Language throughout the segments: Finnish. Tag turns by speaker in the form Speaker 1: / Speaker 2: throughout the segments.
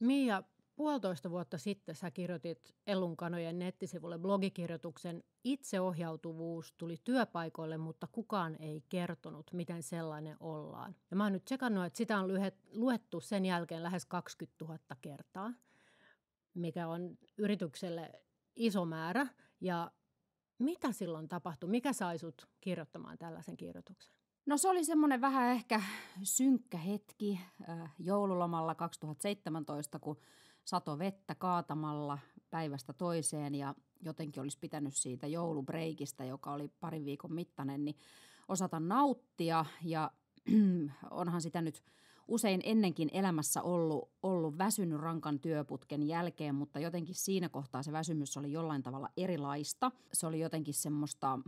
Speaker 1: Mia, puolitoista vuotta sitten sä kirjoitit Ellunkanojen nettisivulle blogikirjoituksen Itseohjautuvuus tuli työpaikoille, mutta kukaan ei kertonut, miten sellainen ollaan. Ja mä oon nyt tsekannut, että sitä on luettu sen jälkeen lähes 20 000 kertaa, mikä on yritykselle iso määrä. Ja mitä silloin tapahtui? Mikä sai sut kirjoittamaan tällaisen kirjoituksen? No se oli
Speaker 2: semmoinen vähän ehkä synkkä hetki joululomalla 2017, kun sato vettä kaatamalla päivästä toiseen ja jotenkin olisi pitänyt siitä joulubreikistä, joka oli parin viikon mittainen, niin osata nauttia ja onhan sitä nyt usein ennenkin elämässä ollut, ollut väsynyt rankan työputken jälkeen, mutta jotenkin siinä kohtaa se väsymys oli jollain tavalla erilaista. Se oli jotenkin semmoista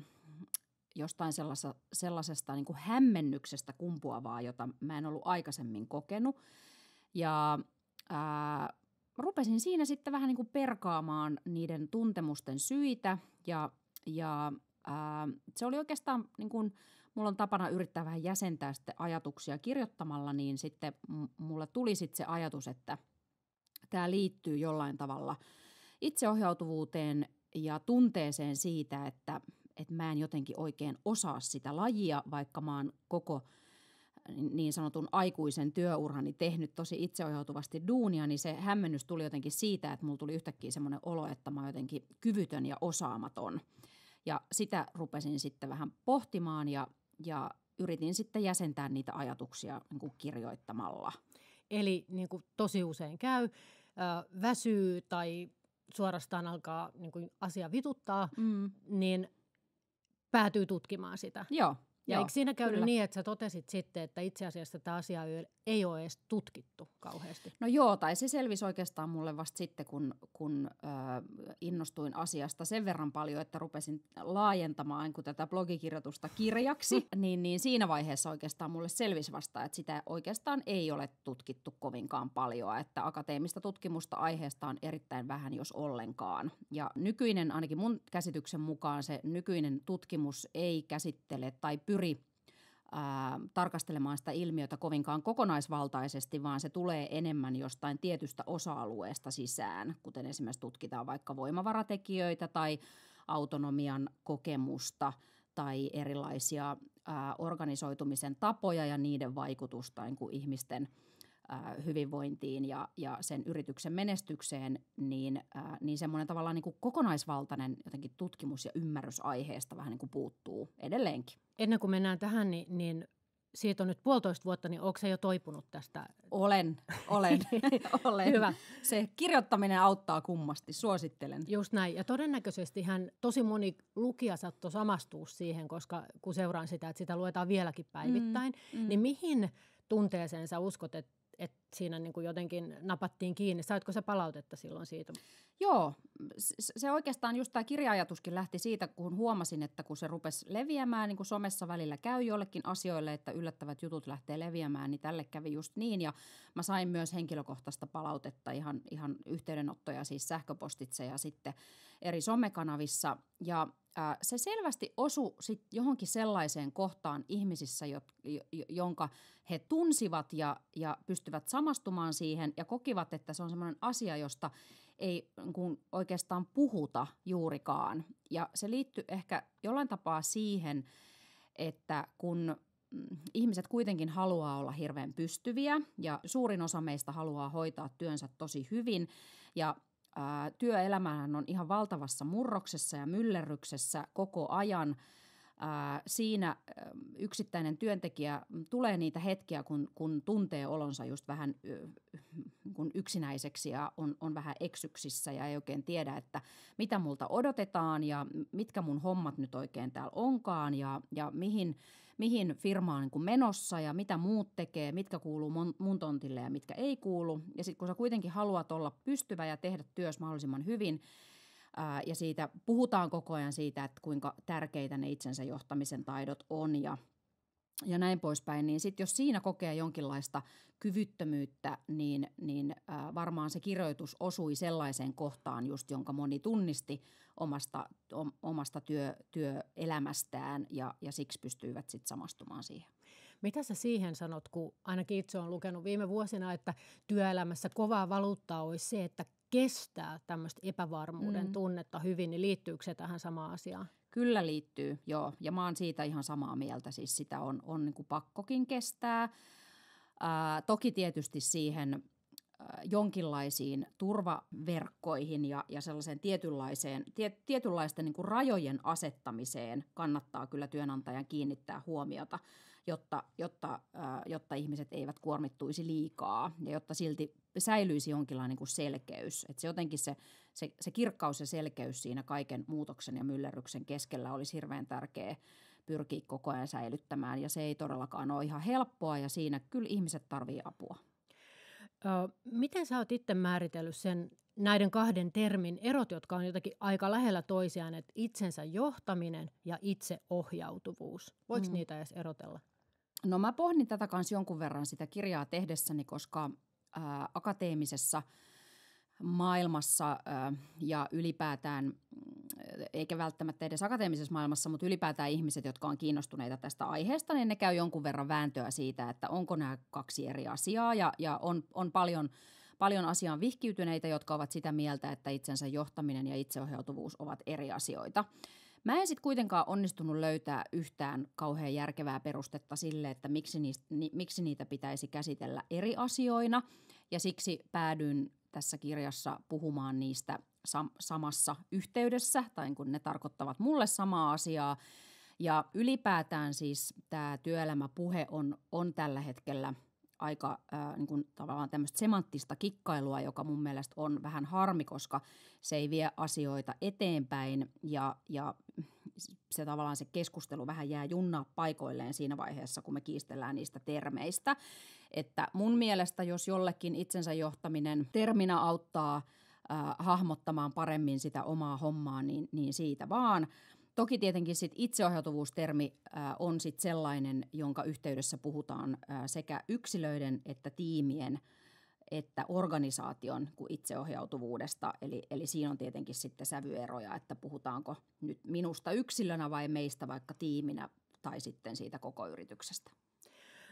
Speaker 2: jostain sellaisesta, sellaisesta niin kuin hämmennyksestä kumpuavaa, jota mä en ollut aikaisemmin kokenut. Ja ää, rupesin siinä sitten vähän niin kuin perkaamaan niiden tuntemusten syitä ja, ja ää, se oli oikeastaan, niin kuin, mulla on tapana yrittää vähän jäsentää sitten ajatuksia kirjoittamalla, niin sitten mulla tuli sitten se ajatus, että tämä liittyy jollain tavalla itseohjautuvuuteen ja tunteeseen siitä, että – että mä en jotenkin oikein osaa sitä lajia, vaikka mä oon koko äh, niin sanotun aikuisen työurani tehnyt tosi itseohjautuvasti duunia, niin se hämmennys tuli jotenkin siitä, että mulla tuli yhtäkkiä semmoinen olo, että mä oon jotenkin kyvytön ja osaamaton. Ja sitä rupesin sitten vähän pohtimaan ja, ja yritin sitten
Speaker 1: jäsentää niitä ajatuksia niin kuin kirjoittamalla. Eli niin kuin tosi usein käy, väsyy tai suorastaan alkaa niin kuin asia vituttaa, mm. niin päätyy tutkimaan sitä. Joo. Ja Joo, eikö siinä käynyt kyllä. niin, että sä totesit sitten, että itse asiassa tätä asiaa ei ole edes tutkittu kauheasti? No joo, tai se
Speaker 2: selvisi oikeastaan mulle vasta sitten, kun, kun äh, innostuin asiasta sen verran paljon, että rupesin laajentamaan niin kun tätä blogikirjoitusta kirjaksi, niin, niin siinä vaiheessa oikeastaan mulle selvisi vasta, että sitä oikeastaan ei ole tutkittu kovinkaan paljon, että akateemista tutkimusta aiheesta on erittäin vähän, jos ollenkaan. Ja nykyinen, ainakin mun käsityksen mukaan, se nykyinen tutkimus ei käsittele tai pyri pyri ää, tarkastelemaan sitä ilmiötä kovinkaan kokonaisvaltaisesti, vaan se tulee enemmän jostain tietystä osa-alueesta sisään, kuten esimerkiksi tutkitaan vaikka voimavaratekijöitä tai autonomian kokemusta tai erilaisia ää, organisoitumisen tapoja ja niiden vaikutusta niin kuin ihmisten hyvinvointiin ja, ja sen yrityksen menestykseen, niin, niin semmoinen tavallaan niin kuin kokonaisvaltainen jotenkin tutkimus ja ymmärrys aiheesta vähän niin kuin puuttuu edelleenkin.
Speaker 1: Ennen kuin mennään tähän, niin, niin siitä on nyt puolitoista vuotta, niin onko se jo toipunut tästä? Olen, olen, olen. Hyvä. Se kirjoittaminen auttaa kummasti, suosittelen. Just näin. Ja todennäköisesti hän tosi moni lukija saattoi samastua siihen, koska kun seuraan sitä, että sitä luetaan vieläkin päivittäin, mm, mm. niin mihin tunteeseen sä uskot, että, että siinä niin kuin jotenkin napattiin kiinni. Saitko se palautetta silloin siitä? Joo, se oikeastaan just tämä kirjaajatuskin
Speaker 2: lähti siitä, kun huomasin, että kun se rupesi leviämään, niin kuin somessa välillä käy jollekin asioille, että yllättävät jutut lähtee leviämään, niin tälle kävi just niin. Ja mä sain myös henkilökohtaista palautetta, ihan, ihan yhteydenottoja siis sähköpostitse ja sitten eri somekanavissa. Ja se selvästi osui sit johonkin sellaiseen kohtaan ihmisissä, jonka he tunsivat ja, ja pystyvät samastumaan siihen ja kokivat, että se on semmoinen asia, josta ei kun oikeastaan puhuta juurikaan. Ja se liittyy ehkä jollain tapaa siihen, että kun mm, ihmiset kuitenkin haluaa olla hirveän pystyviä ja suurin osa meistä haluaa hoitaa työnsä tosi hyvin ja Työelämähän on ihan valtavassa murroksessa ja myllerryksessä koko ajan – siinä yksittäinen työntekijä tulee niitä hetkiä, kun, kun tuntee olonsa just vähän kun yksinäiseksi ja on, on vähän eksyksissä ja ei oikein tiedä, että mitä multa odotetaan ja mitkä mun hommat nyt oikein täällä onkaan ja, ja mihin, mihin firma on niin menossa ja mitä muut tekee, mitkä kuuluu mun, mun tontille ja mitkä ei kuulu. Ja sitten kun sä kuitenkin haluat olla pystyvä ja tehdä työs mahdollisimman hyvin – ää, ja siitä puhutaan koko ajan siitä, että kuinka tärkeitä ne itsensä johtamisen taidot on ja ja näin poispäin, niin sitten jos siinä kokee jonkinlaista kyvyttömyyttä, niin, niin äh, varmaan se kirjoitus osui sellaiseen kohtaan just, jonka moni tunnisti omasta, om,
Speaker 1: omasta työ, työelämästään ja, ja siksi pystyivät sitten samastumaan siihen. Mitä sä siihen sanot, kun ainakin itse olen lukenut viime vuosina, että työelämässä kovaa valuuttaa olisi se, että kestää tämmöistä epävarmuuden mm. tunnetta hyvin, niin liittyykö se tähän samaan asiaan?
Speaker 2: Kyllä liittyy, joo. Ja mä oon siitä ihan samaa mieltä. Siis sitä on, on niin kuin pakkokin kestää. Äh, toki tietysti siihen äh, jonkinlaisiin turvaverkkoihin ja, ja sellaiseen tietynlaiseen, tie, tietynlaisten niin kuin rajojen asettamiseen kannattaa kyllä työnantajan kiinnittää huomiota jotta, jotta, jotta ihmiset eivät kuormittuisi liikaa ja jotta silti säilyisi jonkinlainen kuin selkeys. Että se jotenkin se, se, se kirkkaus ja selkeys siinä kaiken muutoksen ja myllerryksen keskellä olisi hirveän tärkeä pyrkiä koko ajan säilyttämään ja se ei todellakaan ole
Speaker 1: ihan helppoa ja siinä kyllä ihmiset tarvii apua. miten sä oot itse määritellyt sen, näiden kahden termin erot, jotka on jotakin aika lähellä toisiaan, että itsensä johtaminen ja itseohjautuvuus. Voiko mm. niitä edes erotella? No
Speaker 2: mä pohdin tätä kanssa jonkun verran sitä kirjaa tehdessäni, koska ää, akateemisessa maailmassa ää, ja ylipäätään, mm, eikä välttämättä edes akateemisessa maailmassa, mutta ylipäätään ihmiset, jotka on kiinnostuneita tästä aiheesta, niin ne käy jonkun verran vääntöä siitä, että onko nämä kaksi eri asiaa ja, ja on, on paljon – paljon asiaan vihkiytyneitä, jotka ovat sitä mieltä, että itsensä johtaminen ja itseohjautuvuus ovat eri asioita. Mä en sitten kuitenkaan onnistunut löytää yhtään kauhean järkevää perustetta sille, että miksi, niistä, ni, miksi niitä pitäisi käsitellä eri asioina. Ja siksi päädyin tässä kirjassa puhumaan niistä sam- samassa yhteydessä, tai niin kun ne tarkoittavat mulle samaa asiaa. Ja ylipäätään siis tämä työelämäpuhe on, on tällä hetkellä – aika äh, niin kuin tavallaan tämmöistä semanttista kikkailua, joka mun mielestä on vähän harmi, koska se ei vie asioita eteenpäin ja, ja se tavallaan se keskustelu vähän jää junnaa paikoilleen siinä vaiheessa, kun me kiistellään niistä termeistä. Että mun mielestä, jos jollekin itsensä johtaminen termina auttaa äh, hahmottamaan paremmin sitä omaa hommaa, niin, niin siitä vaan – Toki tietenkin sit itseohjautuvuustermi on sit sellainen, jonka yhteydessä puhutaan sekä yksilöiden että tiimien että organisaation kuin itseohjautuvuudesta. Eli, eli siinä on tietenkin sitten sävyeroja, että puhutaanko nyt minusta yksilönä vai meistä vaikka tiiminä tai sitten siitä koko yrityksestä.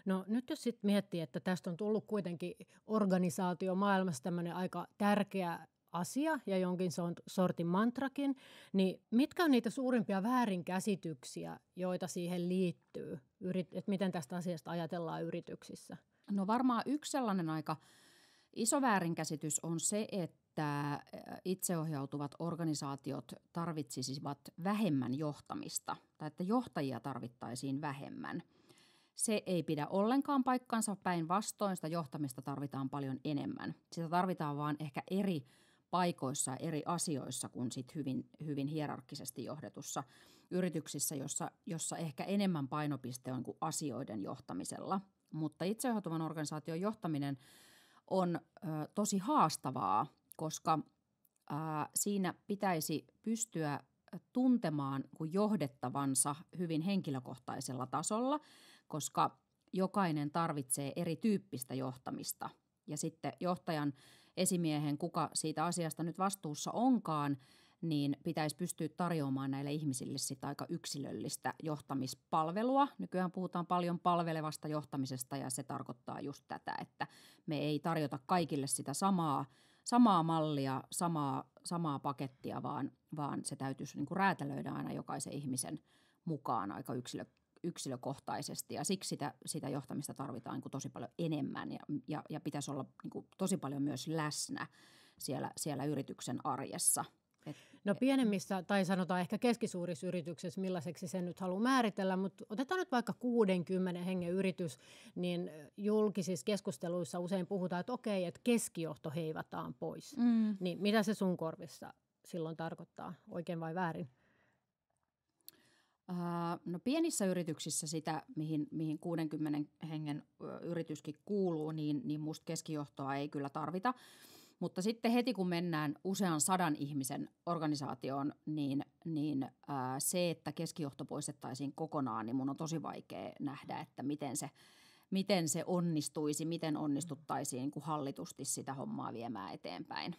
Speaker 1: No nyt jos sitten miettii, että tästä on tullut kuitenkin organisaatio maailmassa tämmöinen aika tärkeä asia ja jonkin sortin mantrakin, niin mitkä on niitä suurimpia väärinkäsityksiä, joita siihen liittyy, että miten tästä asiasta ajatellaan yrityksissä? No varmaan yksi sellainen aika iso väärinkäsitys
Speaker 2: on se, että itseohjautuvat organisaatiot tarvitsisivat vähemmän johtamista tai että johtajia tarvittaisiin vähemmän – se ei pidä ollenkaan paikkansa. Päinvastoin sitä johtamista tarvitaan paljon enemmän. Sitä tarvitaan vaan ehkä eri paikoissa ja eri asioissa kuin sit hyvin, hyvin hierarkkisesti johdetussa yrityksissä, jossa, jossa ehkä enemmän painopiste on kuin asioiden johtamisella. Mutta itseohjautuvan organisaation johtaminen on ö, tosi haastavaa, koska ö, siinä pitäisi pystyä tuntemaan kuin johdettavansa hyvin henkilökohtaisella tasolla, koska jokainen tarvitsee erityyppistä johtamista. Ja sitten johtajan esimiehen, kuka siitä asiasta nyt vastuussa onkaan, niin pitäisi pystyä tarjoamaan näille ihmisille sitä aika yksilöllistä johtamispalvelua. Nykyään puhutaan paljon palvelevasta johtamisesta ja se tarkoittaa just tätä, että me ei tarjota kaikille sitä samaa, samaa mallia, samaa, samaa pakettia, vaan, vaan se täytyisi niin kuin räätälöidä aina jokaisen ihmisen mukaan aika yksilö, yksilökohtaisesti ja siksi sitä, sitä johtamista tarvitaan niin kuin tosi paljon enemmän ja, ja, ja pitäisi olla niin kuin tosi paljon myös läsnä siellä, siellä yrityksen arjessa.
Speaker 1: Et, no pienemmissä tai sanotaan ehkä keskisuurissa yrityksissä, millaiseksi sen nyt haluaa määritellä, mutta otetaan nyt vaikka 60 hengen yritys, niin julkisissa keskusteluissa usein puhutaan, että okei, että keskijohto heivataan pois. Mm. Niin mitä se sun korvissa silloin tarkoittaa, oikein vai väärin? Äh, no pienissä yrityksissä sitä, mihin, mihin 60
Speaker 2: hengen yrityskin kuuluu, niin, niin musta keskijohtoa ei kyllä tarvita. Mutta sitten heti kun mennään usean sadan ihmisen organisaatioon, niin, niin ää, äh, se, että keskijohto poistettaisiin kokonaan, niin mun on tosi vaikea nähdä, että miten se, miten se onnistuisi, miten onnistuttaisiin niin kun hallitusti sitä hommaa viemään eteenpäin.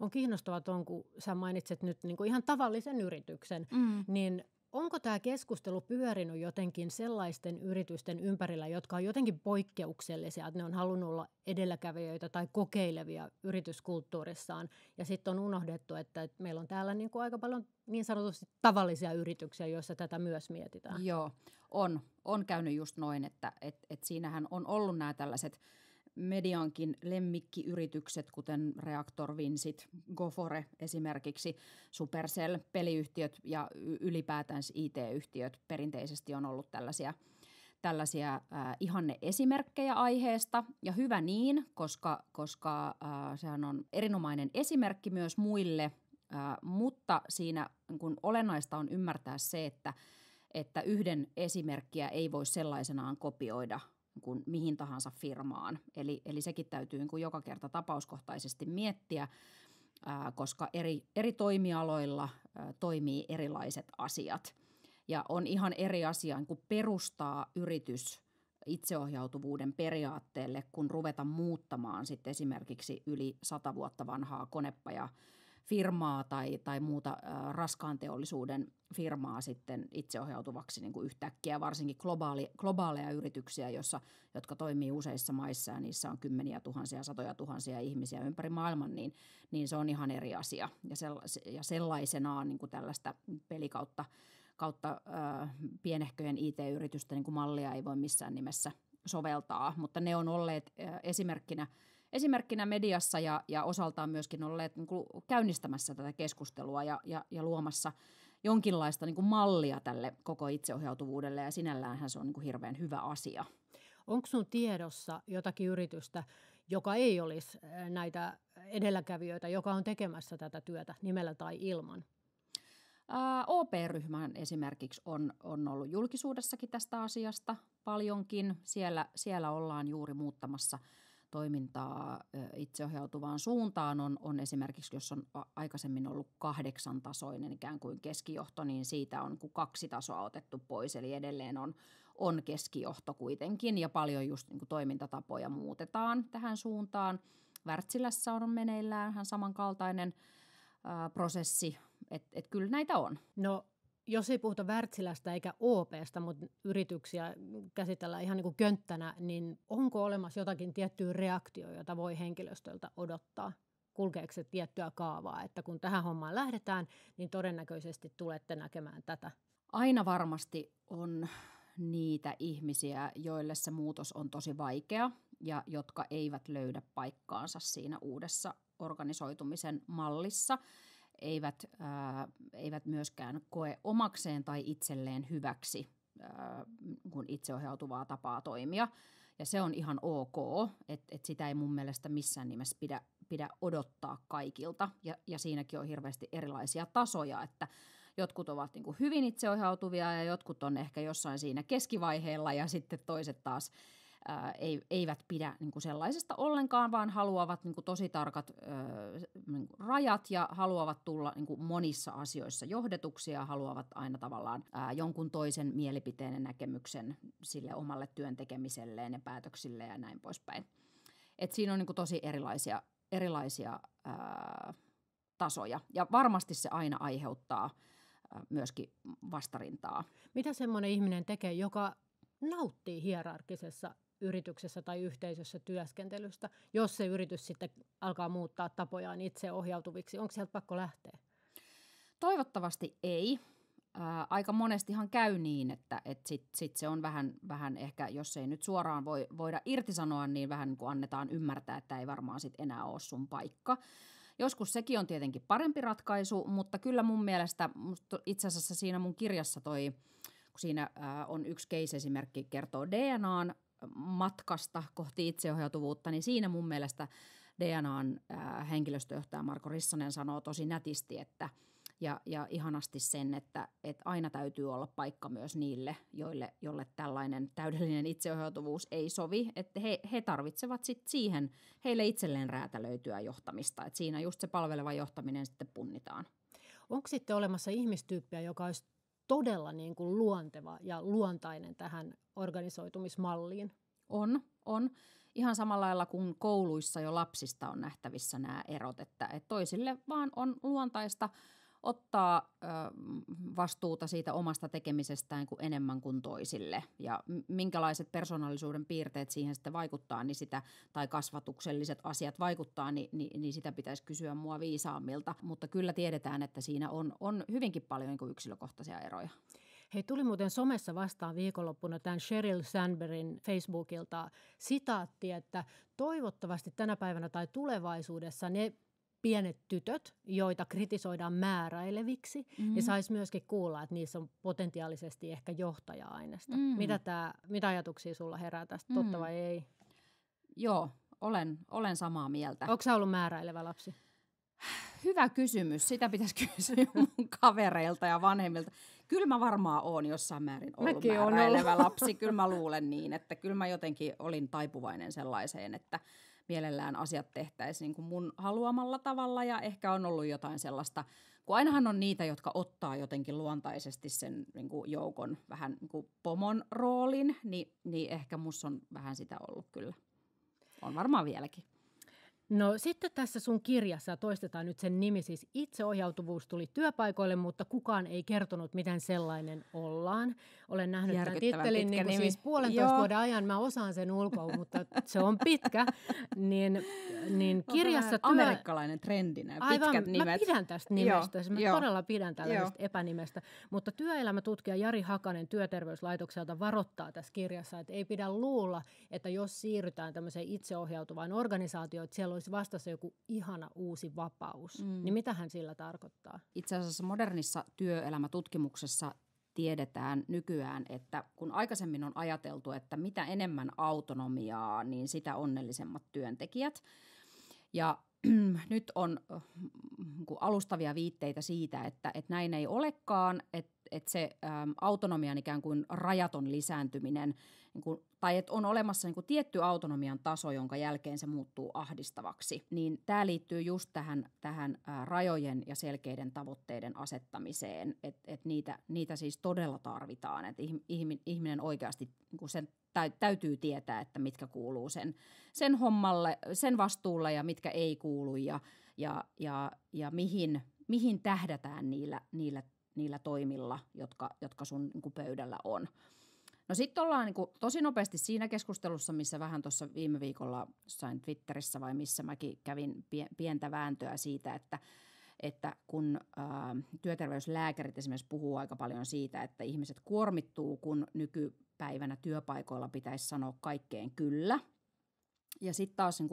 Speaker 1: On kiinnostavaa tuon, kun sä mainitset nyt niin kuin ihan tavallisen yrityksen, mm. niin Onko tämä keskustelu pyörinyt jotenkin sellaisten yritysten ympärillä, jotka on jotenkin poikkeuksellisia, että ne on halunnut olla edelläkävijöitä tai kokeilevia yrityskulttuurissaan, ja sitten on unohdettu, että meillä on täällä niin kuin aika paljon niin sanotusti tavallisia yrityksiä, joissa tätä myös mietitään? Joo, on. On käynyt just noin, että et,
Speaker 2: et siinähän on ollut nämä tällaiset – mediankin lemmikkiyritykset, kuten Reaktor Vinsit, Gofore esimerkiksi, Supercell, peliyhtiöt ja ylipäätään IT-yhtiöt perinteisesti on ollut tällaisia tällaisia äh, ihanne esimerkkejä aiheesta ja hyvä niin, koska, koska äh, sehän on erinomainen esimerkki myös muille, äh, mutta siinä kun olennaista on ymmärtää se, että, että yhden esimerkkiä ei voi sellaisenaan kopioida – kuin mihin tahansa firmaan. Eli, eli sekin täytyy niin kuin joka kerta tapauskohtaisesti miettiä, ää, koska eri, eri toimialoilla ää, toimii erilaiset asiat. Ja on ihan eri asia niin kuin perustaa yritys itseohjautuvuuden periaatteelle, kun ruveta muuttamaan sitten esimerkiksi yli sata vuotta vanhaa konepaja firmaa tai, tai muuta äh, raskaan teollisuuden firmaa sitten itseohjautuvaksi niin kuin yhtäkkiä, varsinkin globaali, globaaleja yrityksiä, jossa, jotka toimii useissa maissa ja niissä on kymmeniä tuhansia, satoja tuhansia ihmisiä ympäri maailman, niin, niin se on ihan eri asia. Ja, sella, ja sellaisenaan niin kuin tällaista pelikautta kautta äh, pienehköjen IT-yritysten niin kuin mallia ei voi missään nimessä soveltaa, mutta ne on olleet äh, esimerkkinä – esimerkkinä mediassa ja, ja osaltaan myöskin olleet niin kuin käynnistämässä tätä keskustelua ja, ja, ja luomassa jonkinlaista niin kuin mallia tälle koko itseohjautuvuudelle ja sinälläänhän se on niin kuin hirveän hyvä asia.
Speaker 1: Onko sun tiedossa jotakin yritystä, joka ei olisi äh, näitä edelläkävijöitä, joka on tekemässä tätä työtä nimellä tai ilman? OP-ryhmän
Speaker 2: esimerkiksi on, on ollut julkisuudessakin tästä asiasta paljonkin. Siellä, siellä ollaan juuri muuttamassa – toimintaa itseohjautuvaan suuntaan on, on esimerkiksi, jos on aikaisemmin ollut kahdeksan tasoinen ikään kuin keskijohto, niin siitä on kaksi tasoa otettu pois. Eli edelleen on, on keskijohto kuitenkin ja paljon just niin kuin toimintatapoja muutetaan tähän suuntaan. Värtsilässä on meneillään
Speaker 1: ihan samankaltainen ää, prosessi, että et kyllä näitä on. No jos ei puhuta Wärtsilästä eikä OPsta, mutta yrityksiä käsitellään ihan niin kuin könttänä, niin onko olemassa jotakin tiettyä reaktio, jota voi henkilöstöltä odottaa? Kulkeeko se tiettyä kaavaa, että kun tähän hommaan lähdetään, niin todennäköisesti tulette näkemään tätä?
Speaker 2: Aina varmasti on niitä ihmisiä, joille se muutos on tosi vaikea ja jotka eivät löydä paikkaansa siinä uudessa organisoitumisen mallissa – eivät, äh, eivät myöskään koe omakseen tai itselleen hyväksi äh, kun itseohjautuvaa tapaa toimia. Ja se on ihan ok, että et sitä ei mun mielestä missään nimessä pidä, pidä odottaa kaikilta. Ja, ja siinäkin on hirveästi erilaisia tasoja, että jotkut ovat niin kuin hyvin itseohjautuvia ja jotkut on ehkä jossain siinä keskivaiheella ja sitten toiset taas – eivät pidä niin sellaisesta ollenkaan, vaan haluavat niin tosi tarkat niin rajat ja haluavat tulla monissa asioissa johdetuksi ja haluavat aina tavallaan jonkun toisen mielipiteen ja näkemyksen sille omalle työn tekemiselleen ja päätöksille ja näin poispäin. Et siinä on tosi erilaisia, erilaisia tasoja ja varmasti se aina aiheuttaa myöskin
Speaker 1: vastarintaa. Mitä semmoinen ihminen tekee, joka nauttii hierarkisessa yrityksessä tai yhteisössä työskentelystä, jos se yritys sitten alkaa muuttaa tapojaan itse ohjautuviksi? Onko sieltä pakko lähteä?
Speaker 2: Toivottavasti ei. Ää, aika monestihan käy niin, että et sit, sit se on vähän, vähän ehkä, jos ei nyt suoraan voi, voida irtisanoa, niin vähän niin kuin annetaan ymmärtää, että ei varmaan sit enää ole sun paikka. Joskus sekin on tietenkin parempi ratkaisu, mutta kyllä mun mielestä, itse asiassa siinä mun kirjassa toi, kun siinä ää, on yksi case-esimerkki, kertoo DNAn matkasta kohti itseohjautuvuutta, niin siinä mun mielestä DNAn äh, henkilöstöjohtaja Marko Rissanen sanoo tosi nätisti, että ja, ja ihanasti sen, että, että aina täytyy olla paikka myös niille, joille, jolle tällainen täydellinen itseohjautuvuus ei sovi, että he, he tarvitsevat sit siihen heille itselleen räätälöityä johtamista, että siinä just se palveleva johtaminen sitten punnitaan.
Speaker 1: Onko sitten olemassa ihmistyyppiä, joka olisi todella niin kuin luonteva ja luontainen tähän organisoitumismalliin. On, on. Ihan samalla lailla kuin kouluissa jo lapsista on nähtävissä nämä erot,
Speaker 2: että, että toisille vaan on luontaista – ottaa ö, vastuuta siitä omasta tekemisestään kuin enemmän kuin toisille. Ja minkälaiset persoonallisuuden piirteet siihen sitten vaikuttaa, niin sitä, tai kasvatukselliset asiat vaikuttaa, niin, niin, niin sitä pitäisi kysyä mua viisaammilta. Mutta kyllä tiedetään, että siinä on, on hyvinkin paljon niin kuin yksilökohtaisia
Speaker 1: eroja. Hei, tuli muuten somessa vastaan viikonloppuna tämän Sheryl Sandbergin Facebookilta sitaatti, että toivottavasti tänä päivänä tai tulevaisuudessa ne pienet tytöt, joita kritisoidaan määräileviksi, mm. ja mm-hmm. saisi myöskin kuulla, että niissä on potentiaalisesti ehkä johtaja-aineesta. Mm. Mitä, tää, mitä ajatuksia sulla herää tästä, mm. totta vai ei? Joo, olen, olen samaa mieltä. Onko sä ollut määräilevä lapsi?
Speaker 2: Hyvä kysymys. Sitä pitäisi kysyä mun kavereilta ja vanhemmilta. Kyllä mä varmaan oon jossain määrin ollut Mäkin määräilevä ollut. lapsi. Kyllä mä luulen niin, että kyllä mä jotenkin olin taipuvainen sellaiseen, että – mielellään asiat tehtäisiin niin kuin mun haluamalla tavalla ja ehkä on ollut jotain sellaista, kun ainahan on niitä, jotka ottaa jotenkin luontaisesti sen niin kuin joukon vähän niin kuin pomon roolin, niin, niin ehkä musta on
Speaker 1: vähän sitä ollut kyllä. On varmaan vieläkin. No sitten tässä sun kirjassa, toistetaan nyt sen nimi, siis itseohjautuvuus tuli työpaikoille, mutta kukaan ei kertonut, miten sellainen ollaan. Olen nähnyt tämän tittelin niin kuin siis puolentoista Joo. vuoden ajan, mä osaan sen ulkoa, mutta se on pitkä. Niin, niin kirjassa työ... Amerikkalainen trendi nämä Aivan, nimet. mä pidän tästä nimestä, Joo. mä Joo. todella pidän tällaisesta Joo. epänimestä. Mutta työelämätutkija Jari Hakanen työterveyslaitokselta varoittaa tässä kirjassa, että ei pidä luulla, että jos siirrytään tämmöiseen itseohjautuvaan organisaatioon, että siellä siellä olisi vastassa joku ihana uusi vapaus, mm. niin mitä hän sillä tarkoittaa? Itse asiassa
Speaker 2: modernissa työelämätutkimuksessa tiedetään nykyään, että kun aikaisemmin on ajateltu, että mitä enemmän autonomiaa, niin sitä onnellisemmat työntekijät. Ja nyt on äh, alustavia viitteitä siitä, että, että näin ei olekaan, että että se äm, autonomian ikään kuin rajaton lisääntyminen, niin kuin, tai että on olemassa niin kuin tietty autonomian taso, jonka jälkeen se muuttuu ahdistavaksi, niin tämä liittyy just tähän, tähän ä, rajojen ja selkeiden tavoitteiden asettamiseen, että et niitä, niitä siis todella tarvitaan, että ihminen oikeasti niin kuin sen täytyy tietää, että mitkä kuuluu sen, sen hommalle, sen vastuulle ja mitkä ei kuulu ja, ja, ja, ja mihin, mihin tähdätään niillä, niillä niillä toimilla, jotka, jotka sun niin kuin pöydällä on. No sitten ollaan niin kuin tosi nopeasti siinä keskustelussa, missä vähän tuossa viime viikolla sain Twitterissä vai missä mäkin kävin pientä vääntöä siitä, että että kun ä, työterveyslääkärit esimerkiksi puhuu aika paljon siitä, että ihmiset kuormittuu, kun nykypäivänä työpaikoilla pitäisi sanoa kaikkeen kyllä. Ja sitten taas niin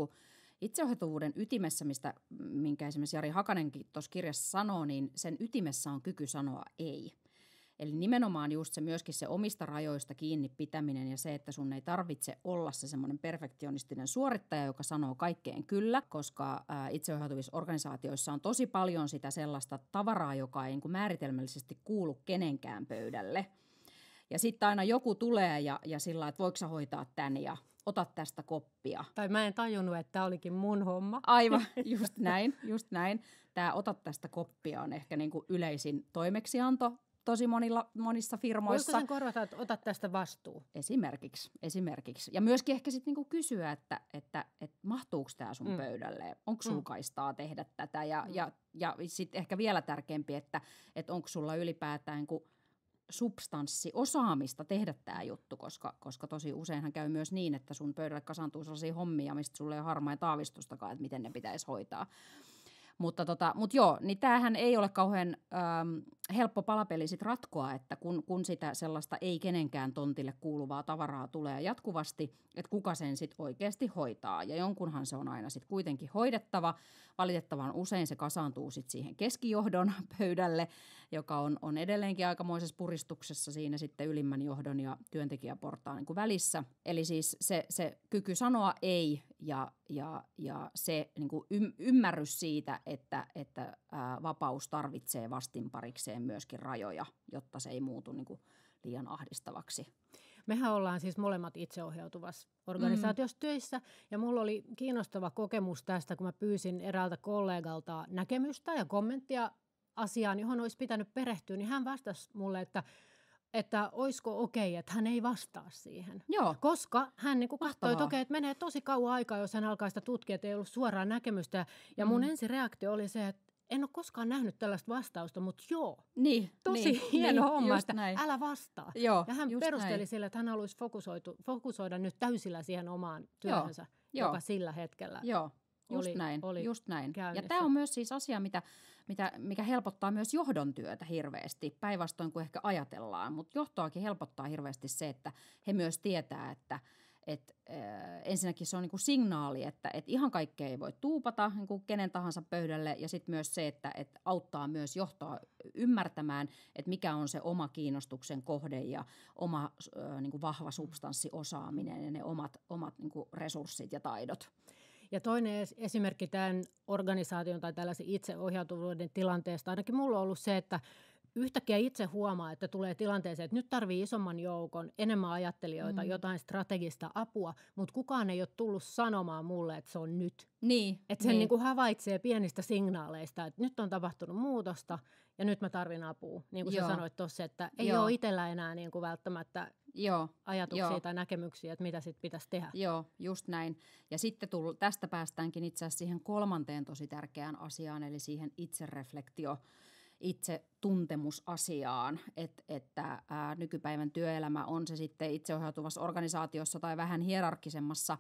Speaker 2: itseohjautuvuuden ytimessä, mistä, minkä esimerkiksi Jari Hakanenkin tuossa kirjassa sanoo, niin sen ytimessä on kyky sanoa ei. Eli nimenomaan just se myöskin se omista rajoista kiinni pitäminen ja se, että sun ei tarvitse olla se semmoinen perfektionistinen suorittaja, joka sanoo kaikkeen kyllä, koska itseohjautuvissa organisaatioissa on tosi paljon sitä sellaista tavaraa, joka ei niin kuin määritelmällisesti kuulu kenenkään pöydälle. Ja sitten aina joku tulee ja, ja sillä että voiko sä hoitaa tämän ja ota tästä koppia.
Speaker 1: Tai mä en tajunnut, että tämä olikin mun homma. Aivan, just näin,
Speaker 2: just näin. Tämä ota tästä koppia on ehkä niinku yleisin toimeksianto tosi monilla, monissa firmoissa. Voisiko sen korvata, että ota tästä vastuu? Esimerkiksi, esimerkiksi. Ja myöskin ehkä sitten niinku kysyä, että, että, että mahtuuko tämä sun mm. pöydälle, onko sulla mm. kaistaa tehdä tätä ja, mm. ja, ja sitten ehkä vielä tärkeämpi, että, että onko sulla ylipäätään, kun substanssiosaamista tehdä tämä juttu, koska, koska tosi useinhan käy myös niin, että sun pöydälle kasaantuu sellaisia hommia, mistä sulle ei ole harmaa taavistustakaan, että miten ne pitäisi hoitaa. Mutta tota, mut joo, niin tämähän ei ole kauhean äm, helppo palapeli sit ratkoa, että kun, kun sitä sellaista ei kenenkään tontille kuuluvaa tavaraa tulee jatkuvasti, että kuka sen sitten oikeasti hoitaa. Ja jonkunhan se on aina sitten kuitenkin hoidettava. Valitettavan usein se kasaantuu sitten siihen keskijohdon pöydälle, joka on, on edelleenkin aikamoisessa puristuksessa siinä sitten ylimmän johdon ja työntekijäportaan niin kuin välissä. Eli siis se, se kyky sanoa ei ja, ja, ja se niin kuin ymmärrys siitä, että, että ää, vapaus tarvitsee vastinparikseen myöskin rajoja, jotta se ei muutu niin kuin liian ahdistavaksi.
Speaker 1: Mehän ollaan siis molemmat itseohjautuvassa organisaatiossa mm. töissä ja mulla oli kiinnostava kokemus tästä, kun mä pyysin eräältä kollegalta näkemystä ja kommenttia asiaan, johon olisi pitänyt perehtyä, niin hän vastasi mulle, että että oisko okei, okay, että hän ei vastaa siihen. Joo. Koska hän niin katsoi, että okei, okay, että menee tosi kauan aikaa, jos hän alkaa sitä tutkia, että ei ollut suoraa näkemystä. Ja mm. mun ensireaktio oli se, että en ole koskaan nähnyt tällaista vastausta, mutta joo. Niin, Tosi niin, hieno niin, homma, että näin. älä vastaa. Joo, ja hän perusteli näin. sillä, että hän haluaisi fokusoitu, fokusoida nyt täysillä siihen omaan työhönsä, joo, joka joo. sillä hetkellä joo. Just oli, näin, oli just
Speaker 2: näin. Käynnissä. Ja tämä on myös siis asia, mitä, mitä, mikä helpottaa myös johdon työtä hirveästi, päinvastoin kuin ehkä ajatellaan. Mutta johtoakin helpottaa hirveästi se, että he myös tietää, että – että ensinnäkin se on niin kuin signaali, että et ihan kaikkea ei voi tuupata niin kuin kenen tahansa pöydälle ja sitten myös se, että et auttaa myös johtaa ymmärtämään, että mikä on se oma kiinnostuksen kohde ja oma niin kuin vahva substanssiosaaminen ja ne omat,
Speaker 1: omat niin kuin resurssit ja taidot. Ja toinen esimerkki tämän organisaation tai tällaisen itseohjautuvuuden tilanteesta, ainakin mulla on ollut se, että – yhtäkkiä itse huomaa, että tulee tilanteeseen, että nyt tarvii isomman joukon, enemmän ajattelijoita, mm. jotain strategista apua, mutta kukaan ei ole tullut sanomaan mulle, että se on nyt.
Speaker 2: Niin. Että sen niin. Niin
Speaker 1: havaitsee pienistä signaaleista, että nyt on tapahtunut muutosta ja nyt mä tarvin apua. Niin kuin Joo. sä sanoit tuossa, että ei Joo. ole itsellä enää niin kuin välttämättä
Speaker 2: Joo. ajatuksia Joo. tai
Speaker 1: näkemyksiä, että mitä sitten pitäisi
Speaker 2: tehdä. Joo, just näin. Ja sitten tullut, tästä päästäänkin itse asiassa siihen kolmanteen tosi tärkeään asiaan, eli siihen itsereflektio itse tuntemusasiaan, Et, että ää, nykypäivän työelämä on se sitten itseohjautuvassa organisaatiossa tai vähän hierarkkisemmassa,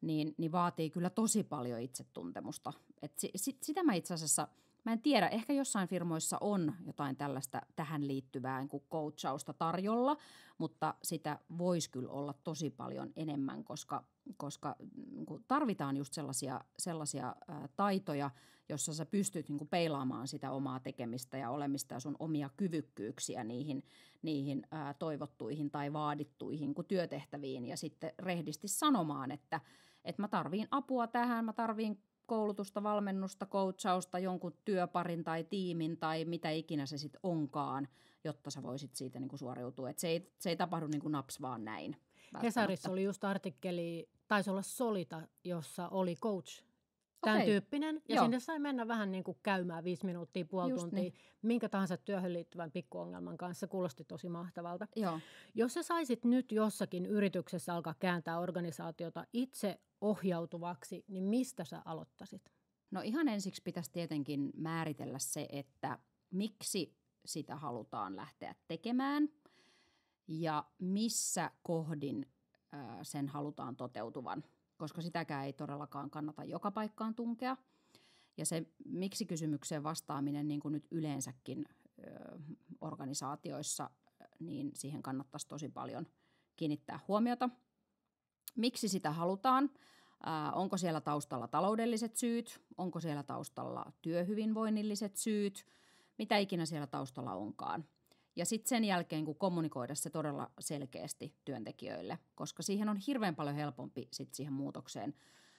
Speaker 2: niin, niin vaatii kyllä tosi paljon itsetuntemusta. Et si, si, sitä mä itse asiassa – Mä en tiedä, ehkä jossain firmoissa on jotain tällaista tähän liittyvää niin coachausta tarjolla, mutta sitä voisi kyllä olla tosi paljon enemmän, koska, koska mm, niin tarvitaan just sellaisia, sellaisia ää, taitoja, jossa sä pystyt niin kuin peilaamaan sitä omaa tekemistä ja olemista ja sun omia kyvykkyyksiä niihin, niihin ää, toivottuihin tai vaadittuihin kuin työtehtäviin ja sitten rehdisti sanomaan, että, että mä tarviin apua tähän, mä tarviin koulutusta, valmennusta, coachausta, jonkun työparin tai tiimin tai mitä ikinä se sitten onkaan, jotta sä voisit siitä niin kuin suoriutua. Et se, ei, se ei tapahdu niin kuin naps vaan näin. Hesarissa oli
Speaker 1: just artikkeli, taisi olla Solita, jossa oli coach tämän okay. tyyppinen. Ja Joo. sinne sai mennä vähän niin kuin käymään viisi minuuttia, puoli Just tuntia, niin. minkä tahansa työhön liittyvän pikkuongelman kanssa. Kuulosti tosi mahtavalta. Joo. Jos sä saisit nyt jossakin yrityksessä alkaa kääntää organisaatiota itse ohjautuvaksi, niin mistä sä aloittasit? No ihan ensiksi pitäisi
Speaker 2: tietenkin määritellä se, että miksi sitä halutaan lähteä tekemään ja missä kohdin sen halutaan toteutuvan, koska sitäkään ei todellakaan kannata joka paikkaan tunkea. Ja se miksi kysymykseen vastaaminen, niin kuin nyt yleensäkin organisaatioissa, niin siihen kannattaisi tosi paljon kiinnittää huomiota – Miksi sitä halutaan? Äh, onko siellä taustalla taloudelliset syyt? Onko siellä taustalla työhyvinvoinnilliset syyt? Mitä ikinä siellä taustalla onkaan? Ja sitten sen jälkeen, kun kommunikoida se todella selkeästi työntekijöille, koska siihen on hirveän paljon helpompi sit siihen muutokseen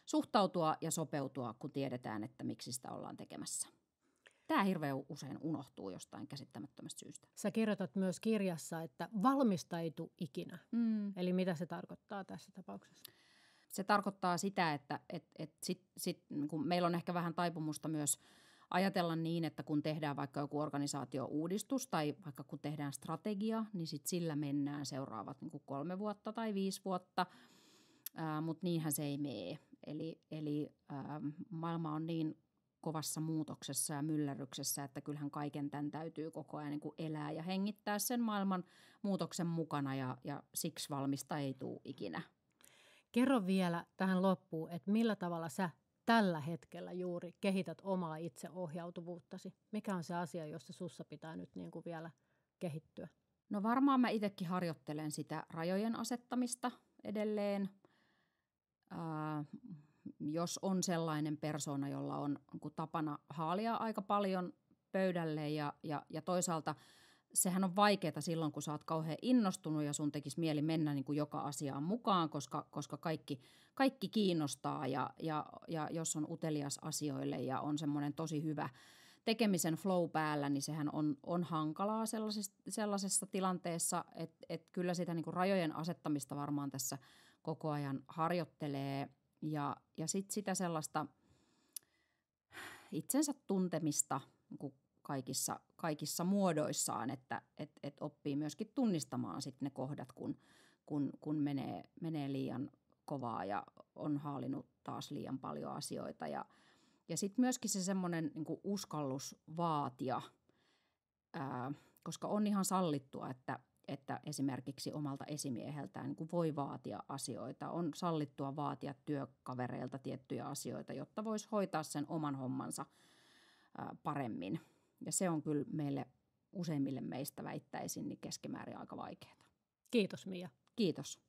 Speaker 2: suhtautua ja sopeutua, kun tiedetään, että miksi sitä ollaan
Speaker 1: tekemässä. Tämä hirveän usein unohtuu jostain käsittämättömästä syystä. Sä kirjoitat myös kirjassa, että valmistaitu ikinä. Mm. Eli mitä se tarkoittaa tässä tapauksessa?
Speaker 2: Se tarkoittaa sitä, että et, et sit, sit, niin kun meillä on ehkä vähän taipumusta myös ajatella niin, että kun tehdään vaikka joku organisaatio organisaatio-uudistus tai vaikka kun tehdään strategia, niin sit sillä mennään seuraavat niin kolme vuotta tai viisi vuotta, mutta niinhän se ei mene. Eli, eli ää, maailma on niin kovassa muutoksessa ja myllerryksessä, että kyllähän kaiken tämän täytyy koko ajan niin kuin elää ja hengittää sen
Speaker 1: maailman muutoksen mukana ja, ja siksi valmista ei tule ikinä. Kerro vielä tähän loppuun, että millä tavalla sä tällä hetkellä juuri kehität omaa itseohjautuvuuttasi? Mikä on se asia, jossa sussa pitää nyt niin kuin vielä kehittyä? No varmaan mä itsekin
Speaker 2: harjoittelen
Speaker 1: sitä rajojen
Speaker 2: asettamista edelleen. Äh, jos on sellainen persona, jolla on tapana haalia aika paljon pöydälle ja, ja, ja toisaalta sehän on vaikeaa silloin, kun sä oot kauhean innostunut ja sun tekisi mieli mennä niin kuin joka asiaan mukaan, koska, koska kaikki, kaikki kiinnostaa ja, ja, ja jos on utelias asioille ja on semmoinen tosi hyvä tekemisen flow päällä, niin sehän on, on hankalaa sellaisessa, sellaisessa tilanteessa, että et kyllä sitä niin kuin rajojen asettamista varmaan tässä koko ajan harjoittelee ja, ja sitten sitä sellaista itsensä tuntemista niin kaikissa, kaikissa muodoissaan, että et, et oppii myöskin tunnistamaan sitten ne kohdat, kun, kun, kun menee, menee liian kovaa ja on haalinut taas liian paljon asioita. Ja, ja sitten myöskin se semmoinen niin uskallus vaatia, ää, koska on ihan sallittua, että, että esimerkiksi omalta esimieheltään niin voi vaatia asioita. On sallittua vaatia työkavereilta tiettyjä asioita, jotta voisi hoitaa sen oman hommansa paremmin. Ja se on kyllä meille useimmille meistä väittäisin niin keskimäärin aika vaikeaa. Kiitos Mia. Kiitos.